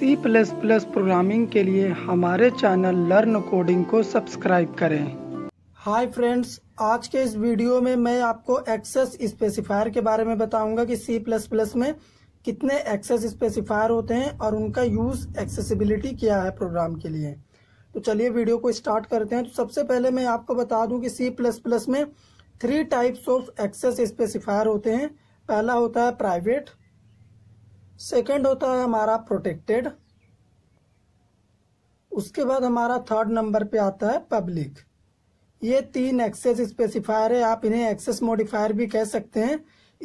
सी plus plus programming के लिए हमारे चैनल लर्न कोडिंग को सब्सक्राइब करें हाय फ्रेंड्स आज के इस वीडियो में मैं आपको एक्सेस स्पेसिफायर के बारे में बताऊंगा कि सी प्लस प्लस में कितने एक्सेस स्पेसिफायर होते हैं और उनका यूज एक्सेसिबिलिटी क्या है प्रोग्राम के लिए तो चलिए वीडियो को स्टार्ट करते हैं तो सबसे पहले मैं आपको बता दूं कि सी प्लस प्लस में three types of access specifier होते हैं पहला होता है प्राइवेट सेकेंड होता है हमारा प्रोटेक्टेड उसके बाद हमारा थर्ड नंबर पे आता है पब्लिक ये तीन एक्सेस स्पेसिफायर है आप इन्हें एक्सेस मॉडिफायर भी कह सकते हैं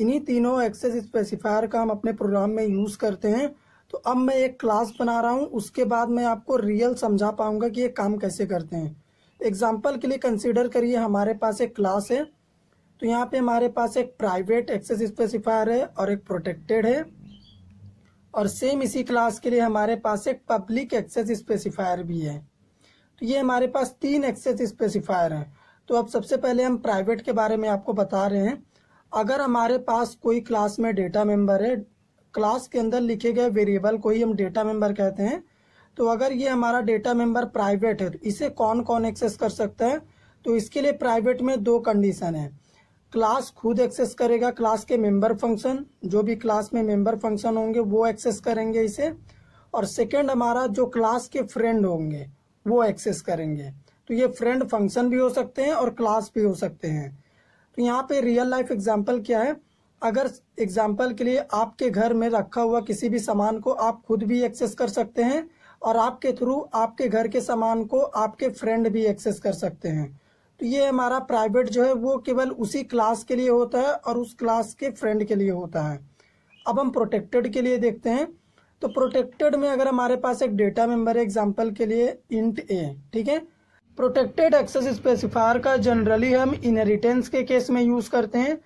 इन्हीं तीनों एक्सेस स्पेसिफायर का हम अपने प्रोग्राम में यूज करते हैं तो अब मैं एक क्लास बना रहा हूँ उसके बाद मैं आपको रियल समझा पाऊंगा कि ये काम कैसे करते हैं एग्जाम्पल के लिए कंसिडर करिए हमारे पास एक क्लास है तो यहाँ पे हमारे पास एक प्राइवेट एक्सेस स्पेसिफायर है और एक प्रोटेक्टेड है और सेम इसी क्लास के लिए हमारे पास एक पब्लिक एक्सेस स्पेसिफायर भी है तो ये हमारे पास तीन एक्सेस स्पेसिफायर हैं तो अब सबसे पहले हम प्राइवेट के बारे में आपको बता रहे हैं अगर हमारे पास कोई क्लास में डेटा मेंबर है क्लास के अंदर लिखे गए वेरिएबल को ही हम डेटा मेंबर कहते हैं तो अगर ये हमारा डेटा मेंबर प्राइवेट है तो इसे कौन कौन एक्सेस कर सकता है तो इसके लिए प्राइवेट में दो कंडीशन है क्लास खुद एक्सेस करेगा क्लास के मेंबर फंक्शन जो भी क्लास में मेंबर फंक्शन होंगे वो एक्सेस करेंगे इसे और सेकेंड हमारा जो क्लास के फ्रेंड होंगे वो एक्सेस करेंगे तो ये फ्रेंड फंक्शन भी हो सकते हैं और क्लास भी हो सकते हैं तो यहाँ पे रियल लाइफ एग्जाम्पल क्या है अगर एग्जाम्पल के लिए आपके घर में रखा हुआ किसी भी सामान को आप खुद भी एक्सेस कर सकते हैं और आपके थ्रू आपके घर के सामान को आपके फ्रेंड भी एक्सेस कर सकते हैं तो ये हमारा प्राइवेट जो है वो केवल उसी क्लास के लिए होता है और उस क्लास के फ्रेंड के लिए होता है अब हम प्रोटेक्टेड के लिए देखते हैं तो प्रोटेक्टेड में अगर हमारे पास एक डेटा मेंबर है एग्जाम्पल के लिए इंट ए ठीक है प्रोटेक्टेड एक्सेस स्पेसिफायर का जनरली हम इनहेरिटेंस के केस में यूज करते हैं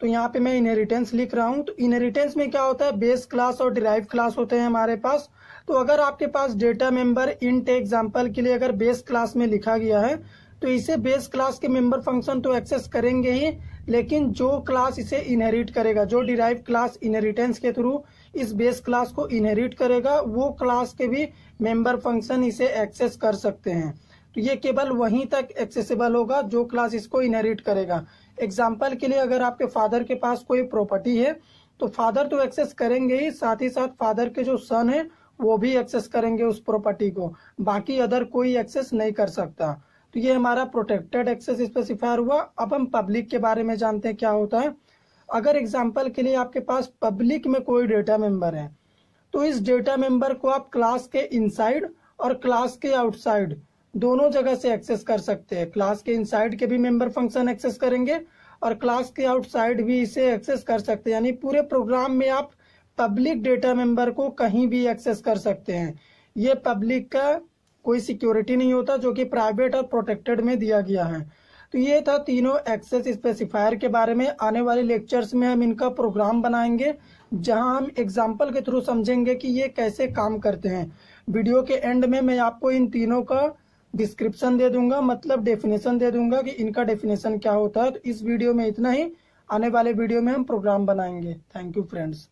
तो यहाँ पे मैं इनहेरिटेंस लिख रहा हूँ तो इनहेरिटेंस में क्या होता है बेस क्लास और डिराइव क्लास होते हैं हमारे पास तो अगर आपके पास डेटा मेंबर इंट एग्जाम्पल के लिए अगर बेस क्लास में लिखा गया है तो इसे बेस क्लास के मेंबर फंक्शन तो एक्सेस करेंगे ही लेकिन जो क्लास इसे इनहेरिट करेगा जो डिराइव क्लास इनहेरिटेंस के थ्रू इस बेस क्लास को इनहेरिट करेगा वो क्लास के भी मेंबर फंक्शन इसे एक्सेस कर सकते हैं तो ये केवल वहीं तक एक्सेसिबल होगा जो क्लास इसको इनहेरिट करेगा एग्जाम्पल के लिए अगर आपके फादर के पास कोई प्रॉपर्टी है तो फादर तो एक्सेस करेंगे ही साथ ही साथ फादर के जो सन है वो भी एक्सेस करेंगे उस प्रॉपर्टी को बाकी अदर कोई एक्सेस नहीं कर सकता तो ये हमारा प्रोटेक्टेड एक्सेस स्पेसिफायर हुआ अब हम पब्लिक के बारे में जानते हैं क्या होता है अगर एग्जाम्पल के लिए आपके पास पब्लिक में कोई डेटा मेम्बर है तो इस डेटा मेम्बर को आप क्लास के इनसाइड और क्लास के आउटसाइड दोनों जगह से एक्सेस कर सकते हैं क्लास के इनसाइड के भी मेंबर फंक्शन एक्सेस करेंगे और क्लास के आउटसाइड भी इसे एक्सेस कर सकते हैं यानी पूरे प्रोग्राम में आप पब्लिक डेटा मेंबर को कहीं भी एक्सेस कर सकते हैं ये पब्लिक का कोई सिक्योरिटी नहीं होता जो कि प्राइवेट और प्रोटेक्टेड में दिया गया है तो ये था तीनों एक्सेस स्पेसिफायर के बारे में आने वाले लेक्चर्स में हम इनका प्रोग्राम बनाएंगे जहां हम एग्जाम्पल के थ्रू समझेंगे कि ये कैसे काम करते हैं वीडियो के एंड में मैं आपको इन तीनों का डिस्क्रिप्शन दे दूंगा मतलब डेफिनेशन दे दूंगा कि इनका डेफिनेशन क्या होता है तो इस वीडियो में इतना ही आने वाले वीडियो में हम प्रोग्राम बनाएंगे थैंक यू फ्रेंड्स